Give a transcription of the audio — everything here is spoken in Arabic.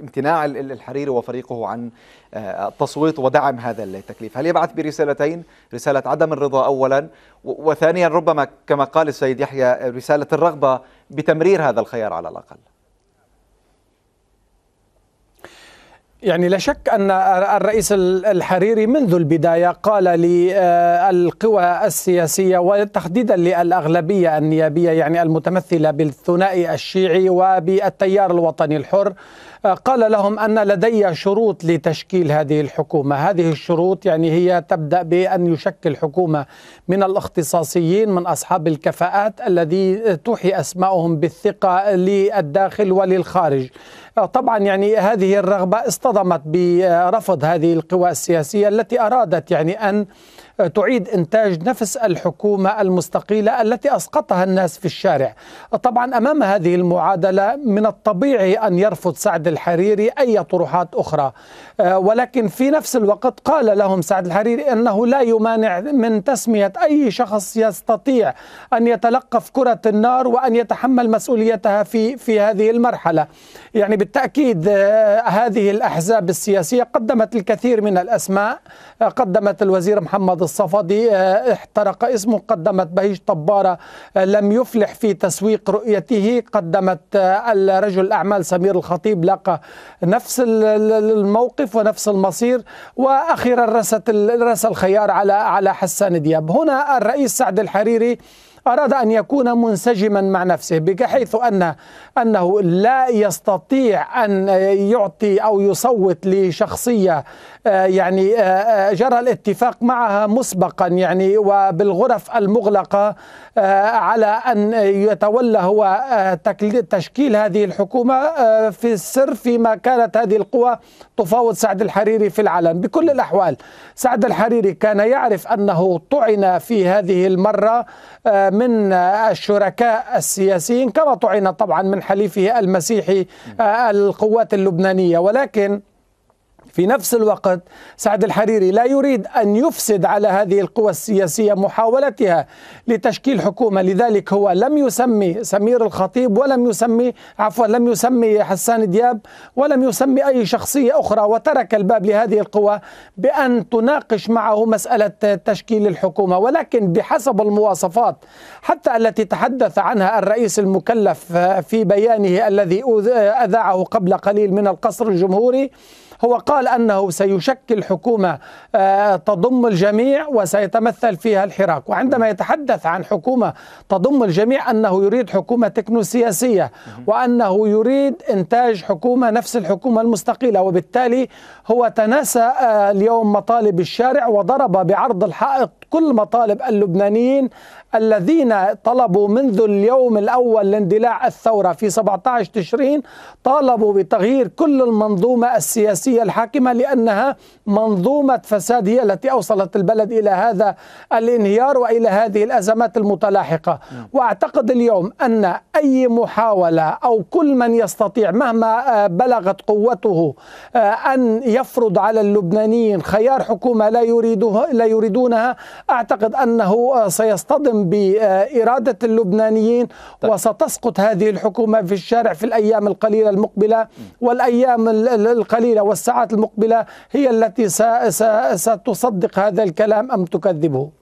امتناع الحريري وفريقه عن آه، التصويت ودعم هذا التكليف هل يبعث برسالتين رسالة عدم الرضا أولا وثانيا ربما كما قال السيد يحيى رسالة الرغبة بتمرير هذا الخيار على الأقل يعني لا شك أن الرئيس الحريري منذ البداية قال للقوى السياسية وتحديدا للأغلبية النيابية يعني المتمثلة بالثنائي الشيعي وبالتيار الوطني الحر قال لهم أن لدي شروط لتشكيل هذه الحكومة هذه الشروط يعني هي تبدأ بأن يشكل حكومة من الاختصاصيين من أصحاب الكفاءات الذي توحي أسمائهم بالثقة للداخل وللخارج آه، طبعا يعني هذه الرغبة اصطدمت برفض هذه القوى السياسية التي أرادت يعني أن تعيد إنتاج نفس الحكومة المستقيلة التي أسقطها الناس في الشارع طبعا أمام هذه المعادلة من الطبيعي أن يرفض سعد الحريري أي طروحات أخرى آه، ولكن في نفس الوقت قال لهم سعد الحريري أنه لا يمانع من تسمية أي شخص يستطيع أن يتلقف كرة النار وأن يتحمل مسؤوليتها في في هذه المرحلة يعني بالتأكيد آه، هذه الأحزاب السياسية قدمت الكثير من الأسماء آه، قدمت الوزير محمد الصفدي آه، احترق اسمه قدمت بهيج طبارة آه، لم يفلح في تسويق رؤيته قدمت آه، رجل الأعمال سمير الخطيب لقى نفس الموقف ونفس المصير وأخيرا رست الخيار على على حسان دياب هنا الرئيس سعد الحريري أراد أن يكون منسجما مع نفسه بحيث أن أنه لا يستطيع أن يعطي أو يصوت لشخصية آه، يعني آه، آه، جرى الاتفاق معها مسبقا يعني وبالغرف المغلقة على أن يتولى هو تشكيل هذه الحكومة في السر فيما كانت هذه القوى تفاوض سعد الحريري في العلن بكل الأحوال سعد الحريري كان يعرف أنه طعن في هذه المرة من الشركاء السياسيين كما طعن طبعا من حليفه المسيحي آه، القوات اللبنانيه ولكن في نفس الوقت سعد الحريري لا يريد أن يفسد على هذه القوى السياسية محاولتها لتشكيل حكومة لذلك هو لم يسمي سمير الخطيب ولم يسمي عفوا لم يسمي حسان دياب ولم يسمي أي شخصية أخرى وترك الباب لهذه القوى بأن تناقش معه مسألة تشكيل الحكومة ولكن بحسب المواصفات حتى التي تحدث عنها الرئيس المكلف في بيانه الذي أذاعه قبل قليل من القصر الجمهوري هو قال أنه سيشكل حكومة آه، تضم الجميع وسيتمثل فيها الحراك وعندما يتحدث عن حكومة تضم الجميع أنه يريد حكومة تكنوسياسية وأنه يريد إنتاج حكومة نفس الحكومة المستقيلة وبالتالي هو تناسى آه، اليوم مطالب الشارع وضرب بعرض الحائط كل مطالب اللبنانيين الذين طلبوا منذ اليوم الأول لاندلاع الثورة في 17 تشرين طالبوا بتغيير كل المنظومة السياسية السياسية الحاكمة لأنها منظومة فساد هي التي أوصلت البلد إلى هذا الانهيار وإلى هذه الأزمات المتلاحقة نعم. وأعتقد اليوم أن أي محاولة أو كل من يستطيع مهما آه، بلغت قوته آه، أن يفرض على اللبنانيين خيار حكومة لا يريدها لا يريدونها أعتقد أنه آه، سيصطدم بإرادة اللبنانيين طيب. وستسقط هذه الحكومة في الشارع في الأيام القليلة المقبلة نعم. والأيام القليلة الساعات المقبلة هي التي ستصدق هذا الكلام أم تكذبه